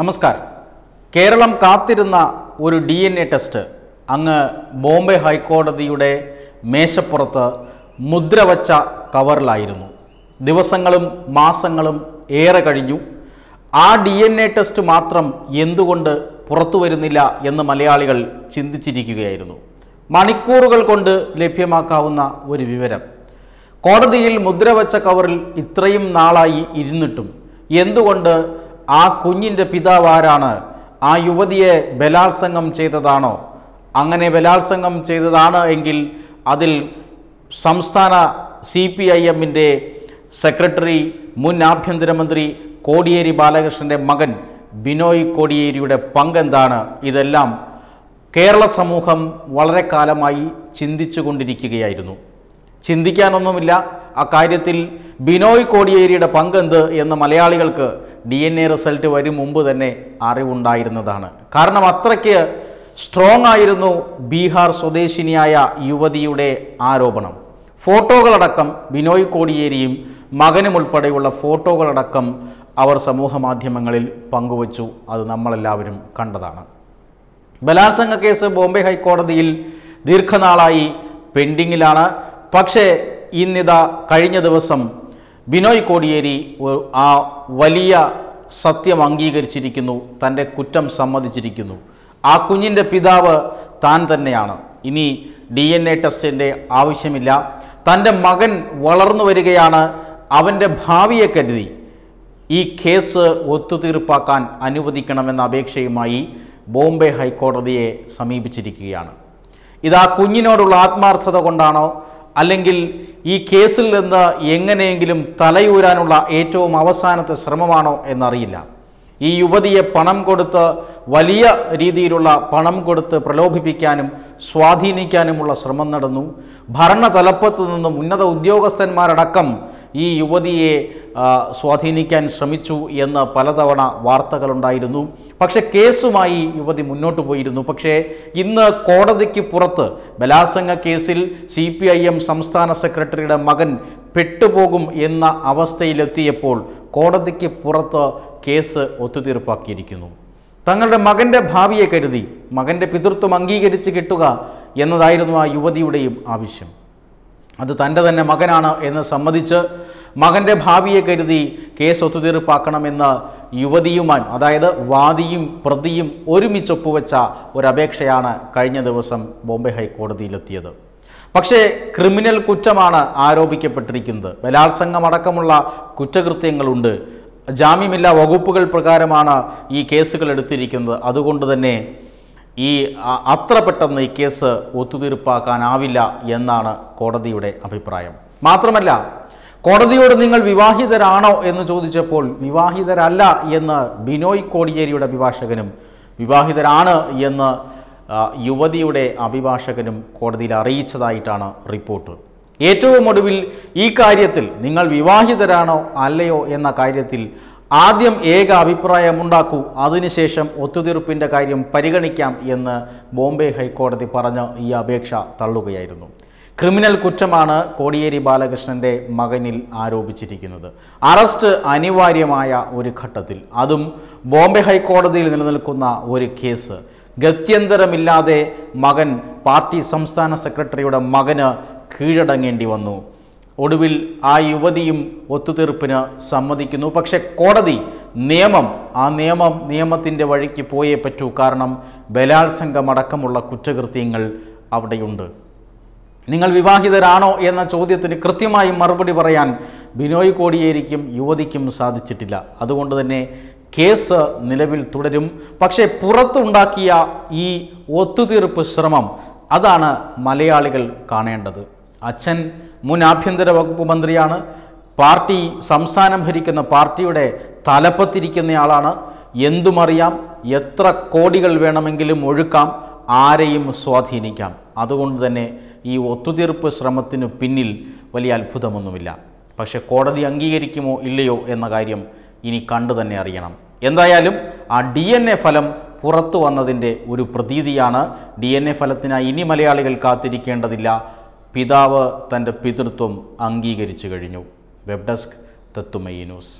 നമസ്കാരം കേരളം കാത്തിരുന്ന ഒരു ഡി എൻ എ ടെസ്റ്റ് അങ്ങ് ബോംബെ ഹൈക്കോടതിയുടെ മേശപ്പുറത്ത് മുദ്ര വച്ച കവറിലായിരുന്നു ദിവസങ്ങളും മാസങ്ങളും ഏറെ കഴിഞ്ഞു ആ ഡി എൻ എ ടെസ്റ്റ് മാത്രം എന്തുകൊണ്ട് പുറത്തു വരുന്നില്ല എന്ന് മലയാളികൾ ചിന്തിച്ചിരിക്കുകയായിരുന്നു മണിക്കൂറുകൾ കൊണ്ട് ലഭ്യമാക്കാവുന്ന ഒരു വിവരം കോടതിയിൽ മുദ്ര വച്ച കവറിൽ ഇത്രയും നാളായി ഇരുന്നിട്ടും എന്തുകൊണ്ട് ആ കുഞ്ഞിൻ്റെ പിതാവ് ആരാണ് ആ യുവതിയെ ബലാത്സംഗം ചെയ്തതാണോ അങ്ങനെ ബലാത്സംഗം ചെയ്തതാണ് എങ്കിൽ അതിൽ സംസ്ഥാന സി പി ഐ എമ്മിൻ്റെ സെക്രട്ടറി മുൻ ആഭ്യന്തരമന്ത്രി കോടിയേരി ബാലകൃഷ്ണൻ്റെ മകൻ ബിനോയ് കോടിയേരിയുടെ പങ്കെന്താണ് ഇതെല്ലാം കേരള സമൂഹം വളരെ കാലമായി ചിന്തിച്ചു കൊണ്ടിരിക്കുകയായിരുന്നു ചിന്തിക്കാനൊന്നുമില്ല അക്കാര്യത്തിൽ ബിനോയ് കോടിയേരിയുടെ പങ്കെന്ത് എന്ന് മലയാളികൾക്ക് ഡി എൻ എ റിസൾട്ട് വരും മുമ്പ് തന്നെ അറിവുണ്ടായിരുന്നതാണ് കാരണം അത്രയ്ക്ക് സ്ട്രോങ് ആയിരുന്നു ബീഹാർ സ്വദേശിനിയായ യുവതിയുടെ ആരോപണം ഫോട്ടോകളടക്കം ബിനോയ് കോടിയേരിയും മകനും ഉൾപ്പെടെയുള്ള ഫോട്ടോകളടക്കം അവർ സമൂഹ മാധ്യമങ്ങളിൽ പങ്കുവച്ചു അത് നമ്മളെല്ലാവരും കണ്ടതാണ് ബലാത്സംഗ കേസ് ബോംബെ ഹൈക്കോടതിയിൽ ദീർഘനാളായി പെൻഡിങ്ങിലാണ് പക്ഷേ ഇന്നിതാ കഴിഞ്ഞ ദിവസം ബിനോയ് കോടിയേരി ആ വലിയ സത്യം അംഗീകരിച്ചിരിക്കുന്നു തൻ്റെ കുറ്റം സമ്മതിച്ചിരിക്കുന്നു ആ കുഞ്ഞിൻ്റെ പിതാവ് താൻ തന്നെയാണ് ഇനി ഡി എൻ എ ടെസ്റ്റിൻ്റെ ആവശ്യമില്ല തൻ്റെ മകൻ വളർന്നു വരികയാണ് അവൻ്റെ ഭാവിയെ കരുതി ഈ കേസ് ഒത്തുതീർപ്പാക്കാൻ അനുവദിക്കണമെന്ന അപേക്ഷയുമായി ബോംബെ ഹൈക്കോടതിയെ സമീപിച്ചിരിക്കുകയാണ് ഇത് ആ കുഞ്ഞിനോടുള്ള ആത്മാർത്ഥത കൊണ്ടാണോ അല്ലെങ്കിൽ ഈ കേസിൽ നിന്ന് എങ്ങനെയെങ്കിലും തലയൂരാനുള്ള ഏറ്റവും അവസാനത്തെ ശ്രമമാണോ എന്നറിയില്ല ഈ യുവതിയെ പണം കൊടുത്ത് വലിയ രീതിയിലുള്ള പണം കൊടുത്ത് പ്രലോഭിപ്പിക്കാനും സ്വാധീനിക്കാനുമുള്ള ശ്രമം നടന്നു ഭരണതലപ്പത്തു നിന്നും ഉന്നത ഉദ്യോഗസ്ഥന്മാരടക്കം ഈ യുവതിയെ സ്വാധീനിക്കാൻ ശ്രമിച്ചു എന്ന് പലതവണ വാർത്തകളുണ്ടായിരുന്നു പക്ഷേ കേസുമായി യുവതി മുന്നോട്ട് പോയിരുന്നു പക്ഷേ ഇന്ന് കോടതിക്ക് പുറത്ത് ബലാസംഗ കേസിൽ സി പി ഐ എം സംസ്ഥാന സെക്രട്ടറിയുടെ മകൻ പെട്ടുപോകും എന്ന അവസ്ഥയിലെത്തിയപ്പോൾ കോടതിക്ക് പുറത്ത് കേസ് ഒത്തുതീർപ്പാക്കിയിരിക്കുന്നു തങ്ങളുടെ മകൻ്റെ ഭാവിയെ കരുതി മകൻ്റെ പിതൃത്വം അംഗീകരിച്ച് കിട്ടുക എന്നതായിരുന്നു ആ യുവതിയുടെയും ആവശ്യം അത് തൻ്റെ തന്നെ മകനാണ് എന്ന് സമ്മതിച്ച് മകൻ്റെ ഭാവിയെ കരുതി കേസ് ഒത്തുതീർപ്പാക്കണമെന്ന് യുവതിയുമായി അതായത് വാദിയും പ്രതിയും ഒരുമിച്ച് ഒപ്പുവെച്ച ഒരപേക്ഷയാണ് കഴിഞ്ഞ ദിവസം ബോംബെ ഹൈക്കോടതിയിലെത്തിയത് പക്ഷേ ക്രിമിനൽ കുറ്റമാണ് ആരോപിക്കപ്പെട്ടിരിക്കുന്നത് ബലാത്സംഗമടക്കമുള്ള കുറ്റകൃത്യങ്ങളുണ്ട് ജാമ്യമില്ലാ വകുപ്പുകൾ പ്രകാരമാണ് ഈ കേസുകൾ എടുത്തിരിക്കുന്നത് അതുകൊണ്ട് തന്നെ ഈ അത്ര പെട്ടെന്ന് ഈ കേസ് ഒത്തുതീർപ്പാക്കാനാവില്ല എന്നാണ് കോടതിയുടെ അഭിപ്രായം മാത്രമല്ല കോടതിയോട് നിങ്ങൾ വിവാഹിതരാണോ എന്ന് ചോദിച്ചപ്പോൾ വിവാഹിതരല്ല എന്ന് ബിനോയ് കോടിയേരിയുടെ അഭിഭാഷകനും വിവാഹിതരാണ് എന്ന് യുവതിയുടെ അഭിഭാഷകനും കോടതിയിൽ അറിയിച്ചതായിട്ടാണ് റിപ്പോർട്ട് ഏറ്റവും ഒടുവിൽ ഈ കാര്യത്തിൽ നിങ്ങൾ വിവാഹിതരാണോ അല്ലയോ എന്ന കാര്യത്തിൽ ആദ്യം ഏക അഭിപ്രായമുണ്ടാക്കൂ അതിനുശേഷം ഒത്തുതീർപ്പിൻ്റെ കാര്യം പരിഗണിക്കാം എന്ന് ബോംബെ ഹൈക്കോടതി പറഞ്ഞ് ഈ അപേക്ഷ തള്ളുകയായിരുന്നു ക്രിമിനൽ കുറ്റമാണ് കോടിയേരി ബാലകൃഷ്ണൻ്റെ മകനിൽ ആരോപിച്ചിരിക്കുന്നത് അറസ്റ്റ് അനിവാര്യമായ ഒരു ഘട്ടത്തിൽ അതും ബോംബെ ഹൈക്കോടതിയിൽ നിലനിൽക്കുന്ന ഒരു കേസ് ഗത്യന്തരമില്ലാതെ മകൻ പാർട്ടി സംസ്ഥാന സെക്രട്ടറിയുടെ മകന് കീഴടങ്ങേണ്ടി വന്നു ഒടുവിൽ ആ യുവതിയും ഒത്തുതീർപ്പിന് സമ്മതിക്കുന്നു പക്ഷെ കോടതി നിയമം ആ നിയമം നിയമത്തിൻ്റെ വഴിക്ക് പോയേ പറ്റൂ കാരണം ബലാത്സംഗമടക്കമുള്ള കുറ്റകൃത്യങ്ങൾ അവിടെയുണ്ട് നിങ്ങൾ വിവാഹിതരാണോ എന്ന ചോദ്യത്തിന് കൃത്യമായി മറുപടി പറയാൻ ബിനോയ് കോടിയേരിക്കും യുവതിക്കും സാധിച്ചിട്ടില്ല അതുകൊണ്ട് തന്നെ കേസ് നിലവിൽ തുടരും പക്ഷേ പുറത്തുണ്ടാക്കിയ ഈ ഒത്തുതീർപ്പ് ശ്രമം അതാണ് മലയാളികൾ കാണേണ്ടത് അച്ഛൻ മുൻ ആഭ്യന്തര വകുപ്പ് മന്ത്രിയാണ് പാർട്ടി സംസ്ഥാനം ഭരിക്കുന്ന പാർട്ടിയുടെ തലപ്പത്തിരിക്കുന്നയാളാണ് എന്തുമറിയാം എത്ര കോടികൾ വേണമെങ്കിലും ഒഴുക്കാം ആരെയും സ്വാധീനിക്കാം അതുകൊണ്ട് തന്നെ ഈ ഒത്തുതീർപ്പ് ശ്രമത്തിനു പിന്നിൽ വലിയ അത്ഭുതമൊന്നുമില്ല പക്ഷേ കോടതി അംഗീകരിക്കുമോ ഇല്ലയോ എന്ന കാര്യം ഇനി കണ്ടു തന്നെ അറിയണം എന്തായാലും ആ ഡി ഫലം പുറത്തു വന്നതിൻ്റെ ഒരു പ്രതീതിയാണ് ഡി എൻ എ ഫലത്തിനായി ഇനി മലയാളികൾ കാത്തിരിക്കേണ്ടതില്ല പിതാവ് തൻ്റെ പിതൃത്വം അംഗീകരിച്ചു കഴിഞ്ഞു വെബ് ഡെസ്ക് തത്തുമയി ന്യൂസ്